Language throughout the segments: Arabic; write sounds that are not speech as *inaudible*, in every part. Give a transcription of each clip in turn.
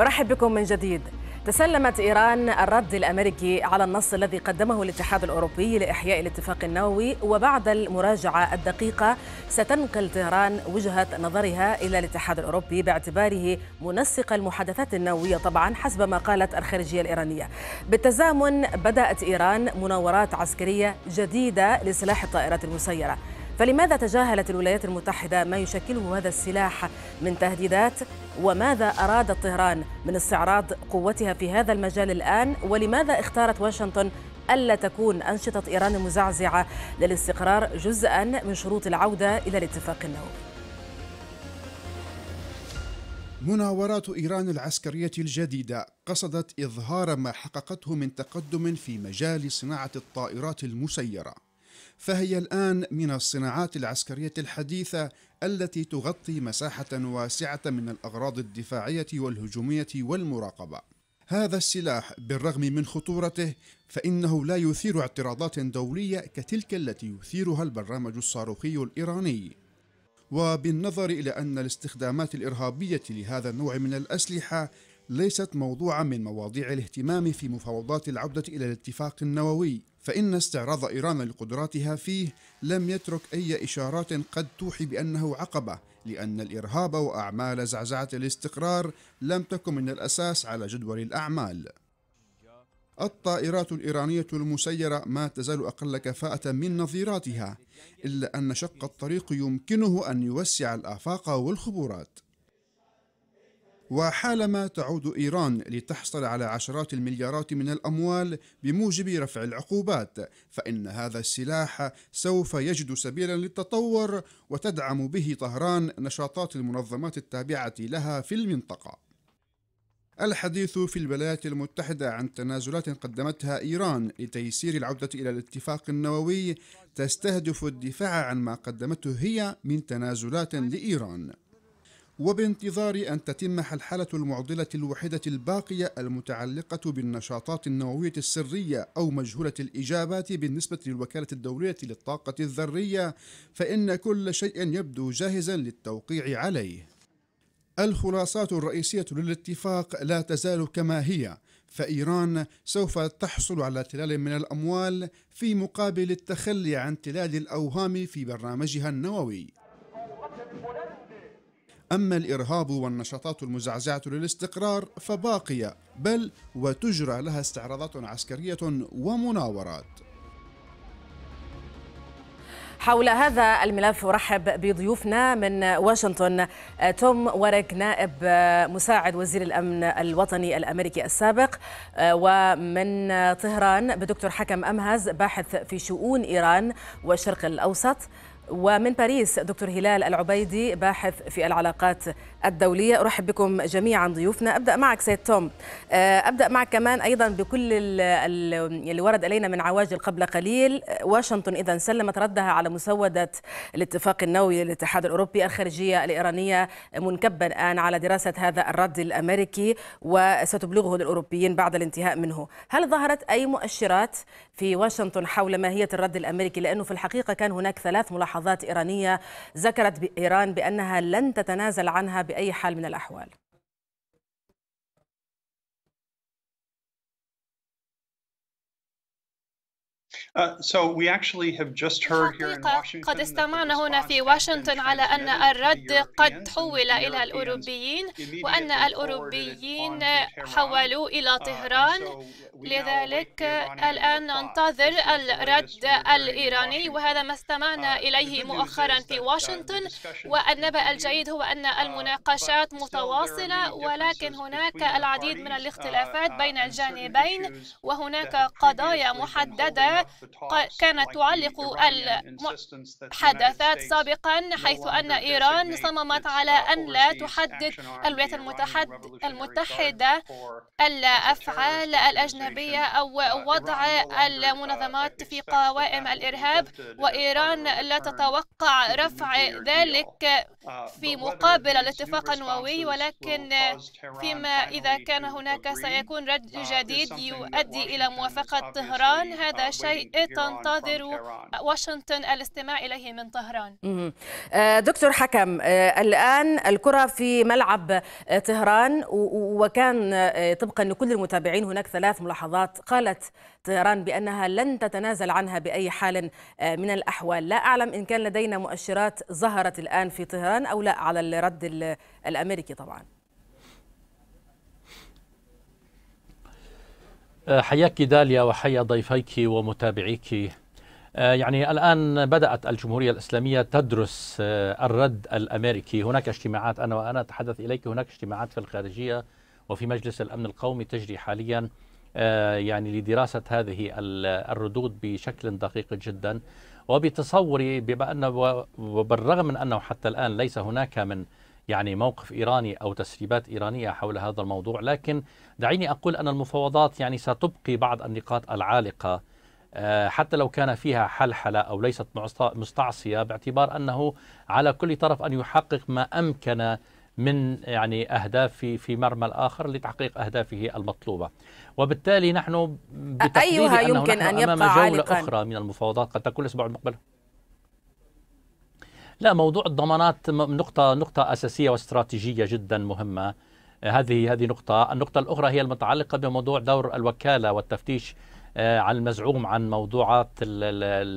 ارحب بكم من جديد تسلمت إيران الرد الأمريكي على النص الذي قدمه الاتحاد الأوروبي لإحياء الاتفاق النووي وبعد المراجعة الدقيقة ستنقل طهران وجهة نظرها إلى الاتحاد الأوروبي باعتباره منسق المحادثات النووية طبعا حسب ما قالت الخارجية الإيرانية بالتزامن بدأت إيران مناورات عسكرية جديدة لسلاح الطائرات المسيرة فلماذا تجاهلت الولايات المتحدة ما يشكله هذا السلاح من تهديدات وماذا أرادت طهران من استعراض قوتها في هذا المجال الآن ولماذا اختارت واشنطن ألا تكون أنشطة إيران المزعزعة للاستقرار جزءا من شروط العودة إلى الاتفاق النووي مناورات إيران العسكرية الجديدة قصدت إظهار ما حققته من تقدم في مجال صناعة الطائرات المسيرة فهي الآن من الصناعات العسكرية الحديثة التي تغطي مساحة واسعة من الأغراض الدفاعية والهجومية والمراقبة. هذا السلاح بالرغم من خطورته فإنه لا يثير اعتراضات دولية كتلك التي يثيرها البرنامج الصاروخي الإيراني. وبالنظر إلى أن الاستخدامات الإرهابية لهذا النوع من الأسلحة ليست موضوعا من مواضيع الاهتمام في مفاوضات العودة إلى الاتفاق النووي فإن استعراض إيران لقدراتها فيه لم يترك أي إشارات قد توحي بأنه عقبة لأن الإرهاب وأعمال زعزعة الاستقرار لم تكن من الأساس على جدول الأعمال الطائرات الإيرانية المسيرة ما تزال أقل كفاءة من نظيراتها إلا أن شق الطريق يمكنه أن يوسع الآفاق والخبرات وحالما تعود إيران لتحصل على عشرات المليارات من الأموال بموجب رفع العقوبات فإن هذا السلاح سوف يجد سبيلا للتطور وتدعم به طهران نشاطات المنظمات التابعة لها في المنطقة الحديث في الولايات المتحدة عن تنازلات قدمتها إيران لتيسير العودة إلى الاتفاق النووي تستهدف الدفاع عن ما قدمته هي من تنازلات لإيران وبانتظار أن تتم حلحلة المعضلة الوحيدة الباقية المتعلقة بالنشاطات النووية السرية أو مجهولة الإجابات بالنسبة للوكالة الدولية للطاقة الذرية فإن كل شيء يبدو جاهزا للتوقيع عليه الخلاصات الرئيسية للاتفاق لا تزال كما هي فإيران سوف تحصل على تلال من الأموال في مقابل التخلي عن تلال الأوهام في برنامجها النووي أما الإرهاب والنشاطات المزعزعة للاستقرار فباقية بل وتجرى لها استعراضات عسكرية ومناورات حول هذا الملف ارحب بضيوفنا من واشنطن توم ورك نائب مساعد وزير الامن الوطني الامريكي السابق ومن طهران بدكتور حكم امهز باحث في شؤون ايران والشرق الاوسط ومن باريس دكتور هلال العبيدي باحث في العلاقات الدولية أرحب بكم جميعا ضيوفنا أبدأ معك سيد توم آه، أبدأ معك كمان أيضا بكل اللي ورد إلينا من عواجل قبل قليل آه، واشنطن إذا سلمت ردها على مسودة الاتفاق النووي للاتحاد الأوروبي الخارجية الإيرانية آه، منكبا الآن على دراسة هذا الرد الأمريكي وستبلغه للأوروبيين بعد الانتهاء منه هل ظهرت أي مؤشرات في واشنطن حول ماهية الرد الأمريكي لأنه في الحقيقة كان هناك ثلاث ملاحظات ملاحظات إيرانية ذكرت إيران بأنها لن تتنازل عنها بأي حال من الأحوال الحقيقة uh, قد استمعنا هنا في واشنطن على أن الرد قد حول إلى الأوروبيين وأن الأوروبيين حولوا إلى uh, طهران لذلك الآن ننتظر الرد الإيراني وهذا ما استمعنا uh, إليه مؤخرا في واشنطن والنبأ الجيد هو أن المناقشات متواصلة ولكن هناك العديد من الاختلافات بين الجانبين وهناك قضايا محددة كانت تعلق الحدثات سابقا حيث أن إيران صممت على أن لا تحدد الولايات المتحدة الأفعال الأجنبية أو uh, وضع المنظمات uh, في قوائم الإرهاب وإيران لا تتوقع رفع ذلك uh, في مقابل الاتفاق النووي ولكن فيما إذا كان هناك سيكون رد جديد يؤدي إلى موافقة طهران هذا شيء إيه تنتظر واشنطن الاستماع اليه من طهران آه، دكتور حكم آه، الان الكره في ملعب آه، طهران وكان طبقا لكل المتابعين هناك ثلاث ملاحظات قالت طهران بانها لن تتنازل عنها باي حال من الاحوال لا اعلم ان كان لدينا مؤشرات ظهرت الان في طهران او لا على الرد الامريكي طبعا آه، حياك داليا وحيا ضيفيك ومتابعيك آه، يعني الآن بدأت الجمهورية الإسلامية تدرس آه، الرد الأمريكي هناك اجتماعات أنا وأنا أتحدث إليك هناك اجتماعات في الخارجية وفي مجلس الأمن القومي تجري حاليا يعني لدراسة هذه الردود بشكل دقيق جدا وبتصوري بما أنه وبالرغم من أنه حتى الآن ليس هناك من يعني موقف إيراني أو تسريبات إيرانية حول هذا الموضوع لكن دعيني أقول أن المفاوضات يعني ستبقي بعض النقاط العالقة آه، حتى لو كان فيها حلحلة أو ليست مستعصية باعتبار أنه على كل طرف أن يحقق ما أمكن من يعني أهداف في في مرمى الآخر لتحقيق أهدافه المطلوبة وبالتالي نحن بتقديري أيها يمكن نحن أن يبقى أمام جولة عالقاً. أخرى من المفاوضات قد تكون الأسبوع المقبل لا موضوع الضمانات نقطة نقطة أساسية واستراتيجية جدا مهمة هذه هذه نقطة، النقطة الأخرى هي المتعلقة بموضوع دور الوكالة والتفتيش آه، عن المزعوم عن موضوعات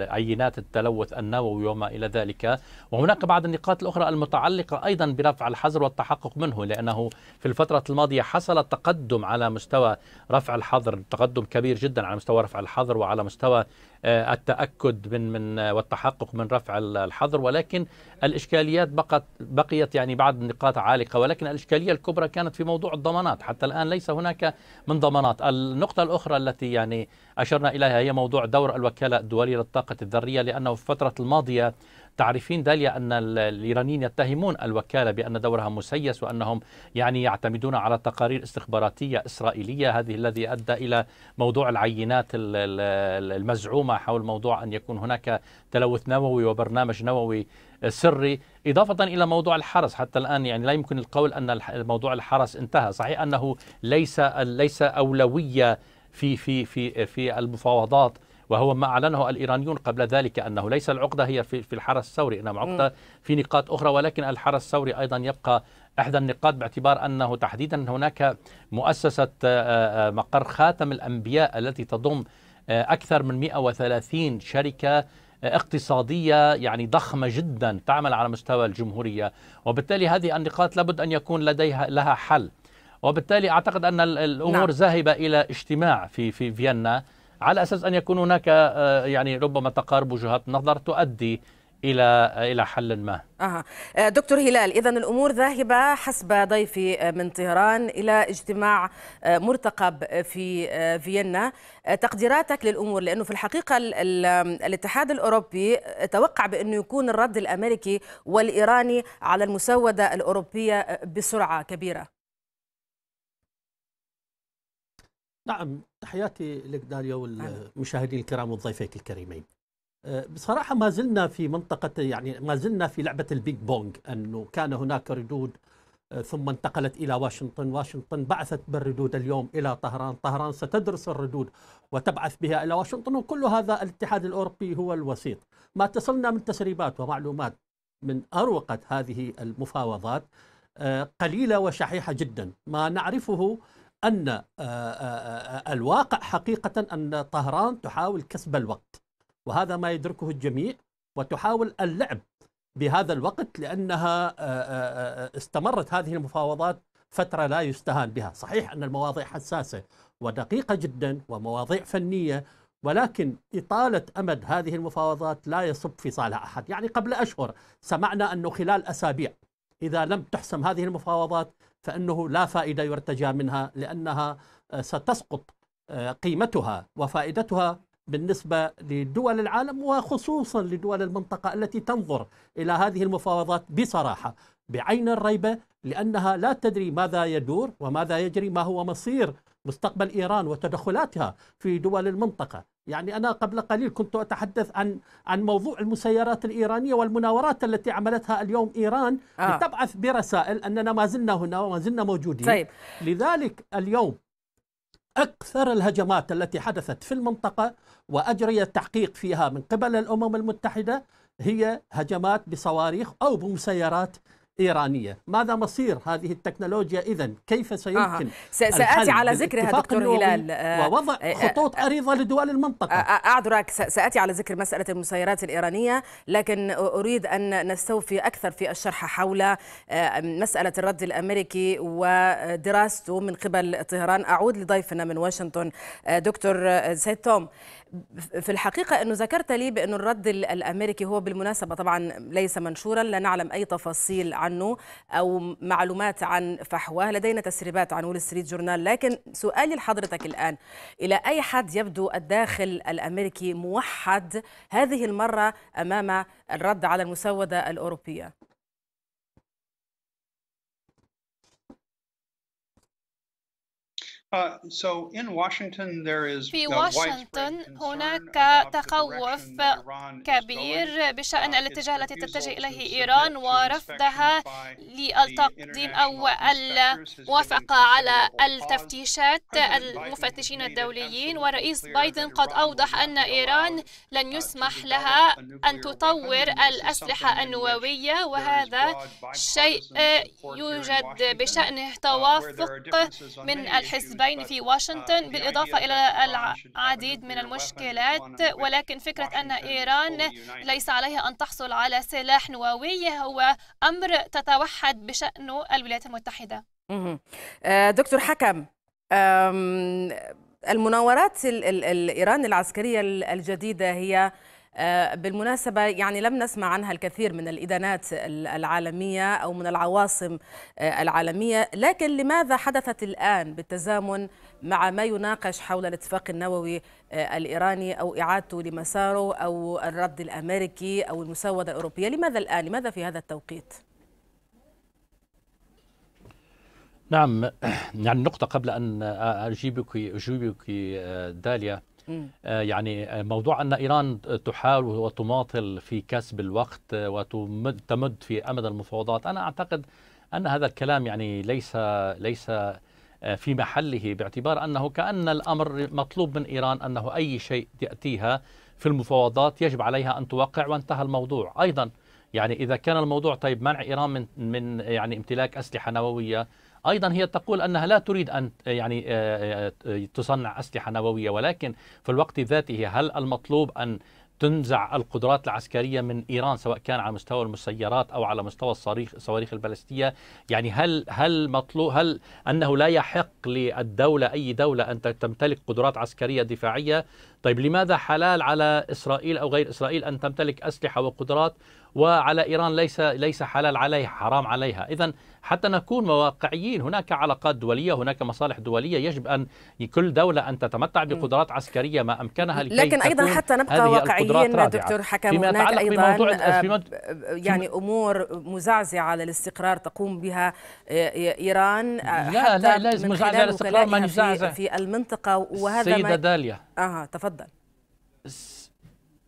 عينات التلوث النووي وما إلى ذلك وهناك بعض النقاط الأخرى المتعلقة أيضا برفع الحظر والتحقق منه لأنه في الفترة الماضية حصل تقدم على مستوى رفع الحظر تقدم كبير جدا على مستوى رفع الحظر وعلى مستوى آه، التاكد من من آه، والتحقق من رفع الحظر ولكن الاشكاليات بقت بقيت يعني بعض النقاط عالقه ولكن الاشكاليه الكبرى كانت في موضوع الضمانات حتى الان ليس هناك من ضمانات النقطه الاخرى التي يعني اشرنا اليها هي موضوع دور الوكاله الدوليه للطاقه الذريه لانه في الفتره الماضيه تعرفين داليا أن الإيرانيين يتهمون الوكالة بأن دورها مسيس وأنهم يعني يعتمدون على تقارير استخباراتية إسرائيلية هذه الذي أدى إلى موضوع العينات المزعومة حول موضوع أن يكون هناك تلوث نووي وبرنامج نووي سري إضافة إلى موضوع الحرس حتى الآن يعني لا يمكن القول أن موضوع الحرس انتهى صحيح أنه ليس ليس أولوية في في في في المفاوضات وهو ما أعلنه الإيرانيون قبل ذلك أنه ليس العقدة هي في, في الحرس الثوري إنما عقدة في نقاط أخرى ولكن الحرس الثوري أيضا يبقى إحدى النقاط باعتبار أنه تحديدا هناك مؤسسة مقر خاتم الأنبياء التي تضم أكثر من 130 شركة اقتصادية يعني ضخمة جدا تعمل على مستوى الجمهورية وبالتالي هذه النقاط لابد أن يكون لديها لها حل وبالتالي أعتقد أن الأمور نعم. ذاهبة إلى اجتماع في في فيينا على اساس ان يكون هناك آه، يعني ربما تقارب وجهات نظر تؤدي الى آه، الى حل ما. اها آه، دكتور هلال اذا الامور ذاهبه حسب ضيفي من طهران الى اجتماع مرتقب في فيينا، تقديراتك للامور لانه في الحقيقه الاتحاد الاوروبي توقع بانه يكون الرد الامريكي والايراني على المسوده الاوروبيه بسرعه كبيره. نعم تحياتي لك داليا والمشاهدين الكرام والضيفيك الكريمين أه، بصراحة ما زلنا في منطقة يعني ما زلنا في لعبة البيج بونج أنه كان هناك ردود أه، ثم انتقلت إلى واشنطن واشنطن بعثت بالردود اليوم إلى طهران طهران ستدرس الردود وتبعث بها إلى واشنطن وكل هذا الاتحاد الأوروبي هو الوسيط ما اتصلنا من تسريبات ومعلومات من أروقة هذه المفاوضات أه، قليلة وشحيحة جدا ما نعرفه أن آه، آه، آه، الواقع حقيقة أن طهران تحاول كسب الوقت وهذا ما يدركه الجميع وتحاول اللعب بهذا الوقت لأنها استمرت هذه المفاوضات فترة لا يستهان بها صحيح أن المواضيع حساسة ودقيقة جدا ومواضيع فنية ولكن إطالة أمد هذه المفاوضات لا يصب في صالح أحد يعني قبل أشهر سمعنا أنه خلال أسابيع إذا لم تحسم هذه المفاوضات فإنه لا فائدة يرتجى منها لأنها آه، ستسقط آه، قيمتها وفائدتها بالنسبة لدول العالم وخصوصا لدول المنطقة التي تنظر إلى هذه المفاوضات بصراحة بعين الريبة لأنها لا تدري ماذا يدور وماذا يجري ما هو مصير مستقبل إيران وتدخلاتها في دول المنطقة يعني أنا قبل قليل كنت أتحدث عن عن موضوع المسيرات الإيرانية والمناورات التي عملتها اليوم إيران آه. لتبعث برسائل أننا ما زلنا هنا وما زلنا موجودين طيب. لذلك اليوم أكثر الهجمات التي حدثت في المنطقة وأجري التحقيق فيها من قبل الأمم المتحدة هي هجمات بصواريخ أو بمسيرات إيرانية ماذا مصير هذه التكنولوجيا إذا كيف سيمكن آه. سأتي على ذكرها دكتور هلال أه، ووضع أه، أه، خطوط عريضة لدول المنطقة أعذرك سأتي على ذكر مسألة المسيرات الإيرانية لكن أريد أن نستوفي أكثر في الشرح حول مسألة الرد الأمريكي ودراسته من قبل طهران أعود لضيفنا من واشنطن دكتور سيد توم في الحقيقة أنه ذكرت لي بأنه الرد الأمريكي هو بالمناسبة طبعا ليس منشورا لا نعلم أي تفاصيل عنه أو معلومات عن فحواه لدينا تسريبات عن وول ستريت جورنال لكن سؤالي لحضرتك الآن إلى أي حد يبدو الداخل الأمريكي موحد هذه المرة أمام الرد على المسودة الأوروبية Uh, في واشنطن هناك تخوف كبير بشأن uh, الاتجاه التي تتجه إليه إيران ورفضها للتقديم أو الموافقة على التفتيشات المفتشين الدوليين ورئيس بايدن قد أوضح أن إيران uh, لن يسمح لها أن تطور الأسلحة النووية وهذا شيء آه، يوجد بشأنه توافق من الحزب البين في واشنطن بالإضافة إلى العديد من المشكلات ولكن فكرة أن إيران ليس عليها أن تحصل على سلاح نووي هو أمر تتوحد بشأنه الولايات المتحدة آه، دكتور حكم المناورات الإيران العسكرية الجديدة هي آه، بالمناسبة يعني لم نسمع عنها الكثير من الإدانات العالمية أو من العواصم آه، العالمية لكن لماذا حدثت الآن بالتزامن مع ما يناقش حول الاتفاق النووي آه، الإيراني أو إعادته لمساره أو الرد الأمريكي أو المسودة الأوروبية لماذا الآن لماذا في هذا التوقيت؟ نعم *clears throat* يعني نقطة قبل أن أجيبك أجيبك داليا آه، يعني آه، موضوع أن إيران تحاول وتماطل في كسب الوقت آه، وتمد في أمد المفاوضات أنا أعتقد أن هذا الكلام يعني ليس ليس في محله باعتبار أنه كأن الأمر مطلوب من إيران أنه أي شيء يأتيها في المفاوضات يجب عليها أن توقع وانتهى الموضوع أيضا يعني إذا كان الموضوع طيب منع إيران من, من يعني امتلاك أسلحة نووية أيضا هي تقول أنها لا تريد أن يعني آه، آه، آه، تصنع أسلحة نووية ولكن في الوقت ذاته هل المطلوب أن تنزع القدرات العسكريه من ايران سواء كان على مستوى المسيرات او على مستوى الصواريخ الصواريخ البالستيه يعني هل هل مطلوب هل انه لا يحق للدوله اي دوله ان تمتلك قدرات عسكريه دفاعيه طيب لماذا حلال على إسرائيل أو غير إسرائيل أن تمتلك أسلحة وقدرات وعلى إيران ليس ليس حلال عليها حرام عليها إذا حتى نكون واقعيين هناك علاقات دولية هناك مصالح دولية يجب أن كل دولة أن تتمتع بقدرات عسكرية ما أمكنها لكي لكن أيضا حتى نبقى واقعيين دكتور حكم فيما هناك أيضا آه، آه، آه، يعني أمور مزعزعة للاستقرار تقوم بها إيران لا لا لازم مزعزعة للاستقرار من نزعزع في المنطقة وهذا سيدة داليا آه تفضل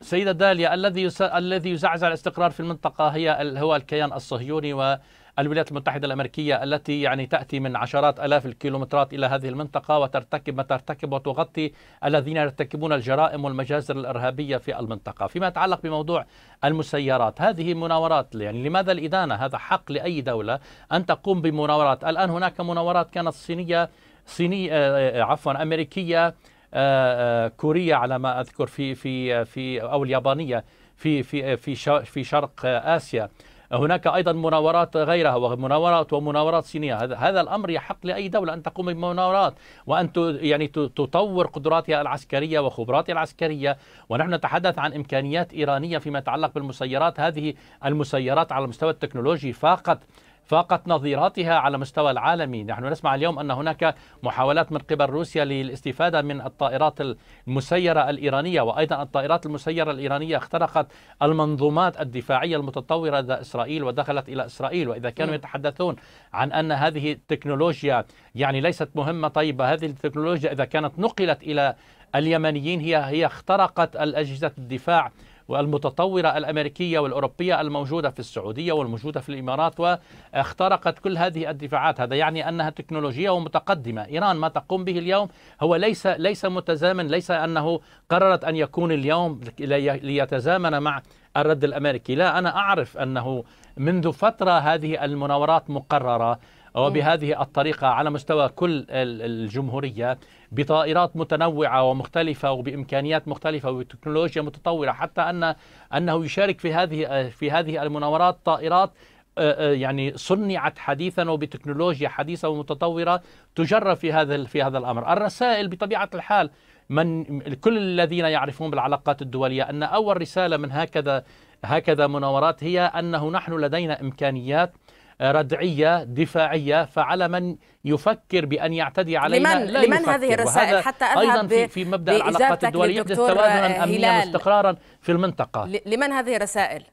سيدة داليا الذي الذي يزعزع الاستقرار في المنطقة هي هو الكيان الصهيوني والولايات المتحدة الأمريكية التي يعني تأتي من عشرات ألاف الكيلومترات إلى هذه المنطقة وترتكب ما ترتكب وتغطي الذين يرتكبون الجرائم والمجازر الإرهابية في المنطقة فيما يتعلق بموضوع المسيرات هذه مناورات يعني لماذا الإدانة هذا حق لأي دولة أن تقوم بمناورات الآن هناك مناورات كانت صينية صينية آه، آه، عفوا أمريكية آه، آه، كورية على ما اذكر في في في او اليابانيه في في في في شرق اسيا هناك ايضا مناورات غيرها ومناورات ومناورات صينيه هذا هذا الامر يحق لاي دوله ان تقوم بمناورات وان يعني تطور قدراتها العسكريه وخبراتها العسكريه ونحن نتحدث عن امكانيات ايرانيه فيما يتعلق بالمسيرات هذه المسيرات على المستوى التكنولوجي فاقت فاقت نظيراتها على مستوى العالمي نحن نسمع اليوم أن هناك محاولات من قبل روسيا للاستفادة من الطائرات المسيرة الإيرانية وأيضا الطائرات المسيرة الإيرانية اخترقت المنظومات الدفاعية المتطورة لدى إسرائيل ودخلت إلى إسرائيل وإذا كانوا نعم. يتحدثون عن أن هذه التكنولوجيا يعني ليست مهمة طيبة هذه التكنولوجيا إذا كانت نقلت إلى اليمنيين هي هي اخترقت الأجهزة الدفاع والمتطورة الأمريكية والأوروبية الموجودة في السعودية والموجودة في الإمارات واخترقت كل هذه الدفاعات هذا يعني أنها تكنولوجية ومتقدمة إيران ما تقوم به اليوم هو ليس ليس متزامن ليس أنه قررت أن يكون اليوم ليتزامن مع الرد الامريكي، لا انا اعرف انه منذ فتره هذه المناورات مقرره، وبهذه الطريقة على مستوى كل الجمهورية بطائرات متنوعة ومختلفة وبإمكانيات مختلفة وبتكنولوجيا متطورة حتى أن أنه يشارك في هذه في هذه المناورات طائرات آه، آه، يعني صنعت حديثا وبتكنولوجيا حديثه ومتطوره تجرب في هذا في هذا الامر، الرسائل بطبيعه الحال من كل الذين يعرفون بالعلاقات الدوليه ان اول رساله من هكذا هكذا مناورات هي انه نحن لدينا امكانيات ردعية دفاعية فعلى من يفكر بأن يعتدي علينا لمن, لا لمن يفكر. هذه الرسائل حتى أذهب أيضا في, في مبدأ العلاقات الدولية يحدث توازنا أمنيا واستقرارا في المنطقة لمن هذه الرسائل؟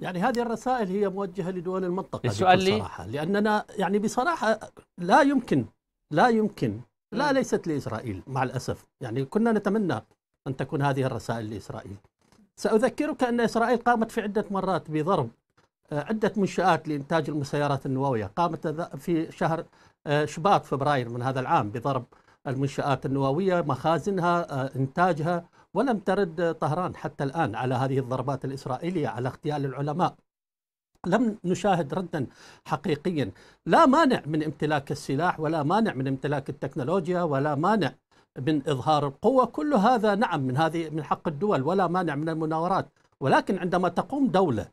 يعني هذه الرسائل هي موجهة لدول المنطقة السؤال لي؟ صراحة لأننا يعني بصراحة لا يمكن لا يمكن لا ليست لإسرائيل مع الأسف يعني كنا نتمنى أن تكون هذه الرسائل لإسرائيل سأذكرك أن إسرائيل قامت في عدة مرات بضرب آه، عدة منشآت لإنتاج المسيرات النووية قامت في شهر آه، شباط فبراير من هذا العام بضرب المنشآت النووية مخازنها آه، إنتاجها ولم ترد طهران حتى الآن على هذه الضربات الإسرائيلية على اغتيال العلماء لم نشاهد ردا حقيقيا لا مانع من امتلاك السلاح ولا مانع من امتلاك التكنولوجيا ولا مانع من إظهار القوة كل هذا نعم من هذه من حق الدول ولا مانع من المناورات ولكن عندما تقوم دولة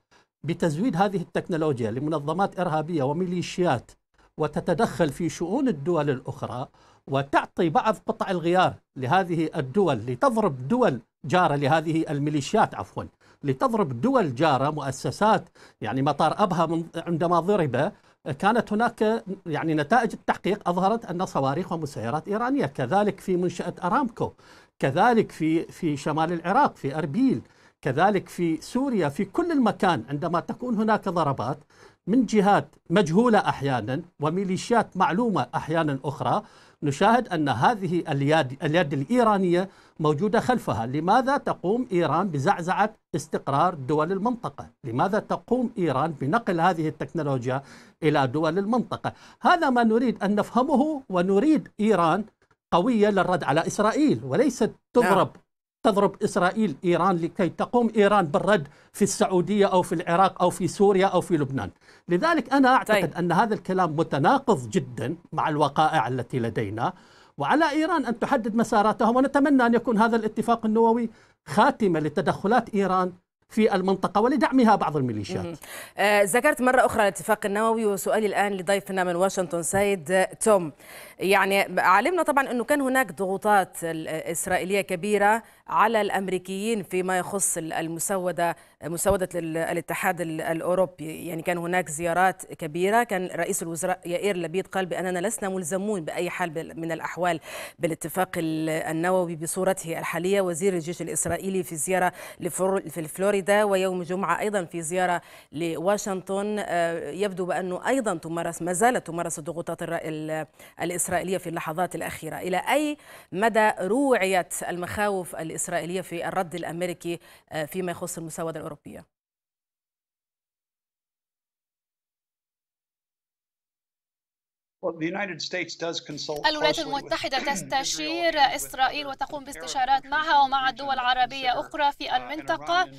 بتزويد هذه التكنولوجيا لمنظمات إرهابية وميليشيات وتتدخل في شؤون الدول الأخرى وتعطي بعض قطع الغيار لهذه الدول لتضرب دول جارة لهذه الميليشيات عفوا لتضرب دول جارة مؤسسات يعني مطار أبها عندما ضرب كانت هناك يعني نتائج التحقيق أظهرت أن صواريخ ومسيرات إيرانية كذلك في منشأة أرامكو كذلك في في شمال العراق في أربيل كذلك في سوريا في كل المكان عندما تكون هناك ضربات من جهات مجهولة أحيانا وميليشيات معلومة أحيانا أخرى نشاهد أن هذه اليد, اليد الإيرانية موجودة خلفها لماذا تقوم إيران بزعزعة استقرار دول المنطقة لماذا تقوم إيران بنقل هذه التكنولوجيا إلى دول المنطقة هذا ما نريد أن نفهمه ونريد إيران قوية للرد على إسرائيل وليست تضرب نعم. تضرب إسرائيل إيران لكي تقوم إيران بالرد في السعودية أو في العراق أو في سوريا أو في لبنان لذلك أنا أعتقد طيب. أن هذا الكلام متناقض جدا مع الوقائع التي لدينا وعلى إيران أن تحدد مساراتها ونتمنى أن يكون هذا الاتفاق النووي خاتمة لتدخلات إيران في المنطقة ولدعمها بعض الميليشيات آه، ذكرت مرة أخرى الاتفاق النووي وسؤالي الآن لضيفنا من واشنطن سيد توم يعني علمنا طبعا أنه كان هناك ضغوطات إسرائيلية كبيرة على الامريكيين فيما يخص المسوده مسوده الاتحاد الاوروبي يعني كان هناك زيارات كبيره كان رئيس الوزراء يائير لبيد قال باننا لسنا ملزمون باي حال من الاحوال بالاتفاق النووي بصورته الحاليه وزير الجيش الاسرائيلي في زياره في فلوريدا ويوم جمعه ايضا في زياره لواشنطن آه، يبدو بانه ايضا تمارس ما زالت تمارس الضغوطات الاسرائيليه في اللحظات الاخيره الى اي مدى روعيت المخاوف الإسرائيلية الإسرائيلية في الرد الأمريكي آه، فيما يخص المسودة الأوروبية الولايات المتحدة *coughs* تستشير إسرائيل وتقوم باستشارات معها ومع دول عربية أخرى في uh, المنطقة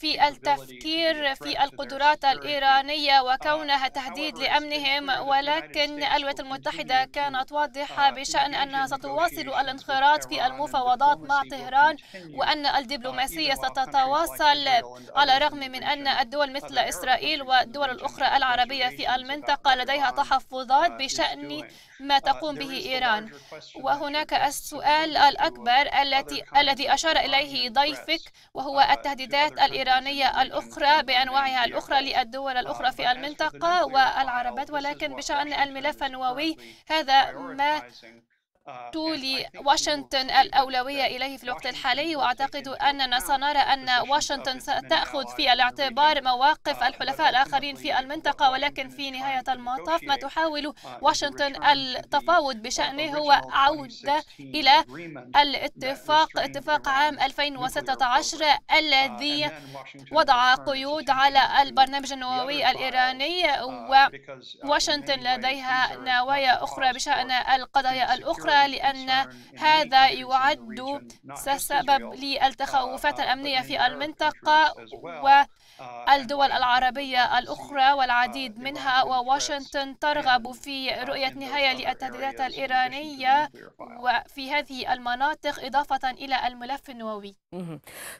في التفكير في القدرات الإيرانية uh, وكونها تهديد لأمنهم ولكن الولايات المتحدة كانت واضحة uh, بشأن أنها ستواصل الانخراط في المفاوضات مع طهران وأن الدبلوماسية ستتواصل على الرغم من أن الدول مثل إسرائيل والدول الأخرى العربية في المنطقة لديها تحفظات بشأن ما uh, تقوم به إيران وهناك السؤال الأكبر التي الذي أشار إليه ضيفك وهو uh, التهديدات الإيرانية الأخرى بأنواعها الأخرى للدول uh, الأخرى في المنطقة والعربات ولكن بشأن الملف النووي هذا ما تولي آه، واشنطن الأولوية إليه في الوقت الحالي وأعتقد أننا سنرى أن واشنطن ستأخذ في الاعتبار مواقف uh, الحلفاء الآخرين في المنطقة ولكن في نهاية المطاف ما تحاول واشنطن uh, التفاوض بشأنه هو عودة إلى الاتفاق اتفاق عام 2016 uh, الذي وضع قيود على البرنامج النووي الإيراني وواشنطن لديها نوايا أخرى بشأن القضايا الأخرى لأن هذا يعد سبب للتخوفات الأمنية في المنطقة و آه، الدول العربية الأخرى والعديد آه، منها وواشنطن ترغب في رؤية نهاية للتهديدات الإيرانية وفي هذه المناطق إضافة إلى الملف النووي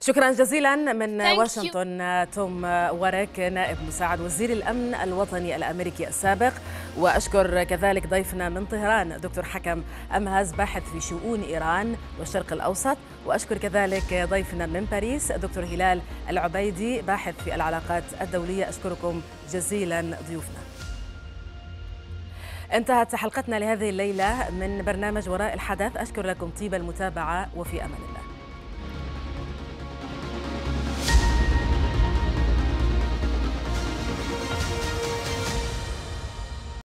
شكرا جزيلا من واشنطن توم ورك نائب مساعد وزير الأمن الوطني الأمريكي السابق وأشكر كذلك ضيفنا من طهران دكتور حكم أمهز باحث في شؤون إيران والشرق الأوسط وأشكر كذلك ضيفنا من باريس دكتور هلال العبيدي باحث في العلاقات الدولية أشكركم جزيلا ضيوفنا انتهت حلقتنا لهذه الليلة من برنامج وراء الحدث أشكر لكم طيب المتابعة وفي أمان الله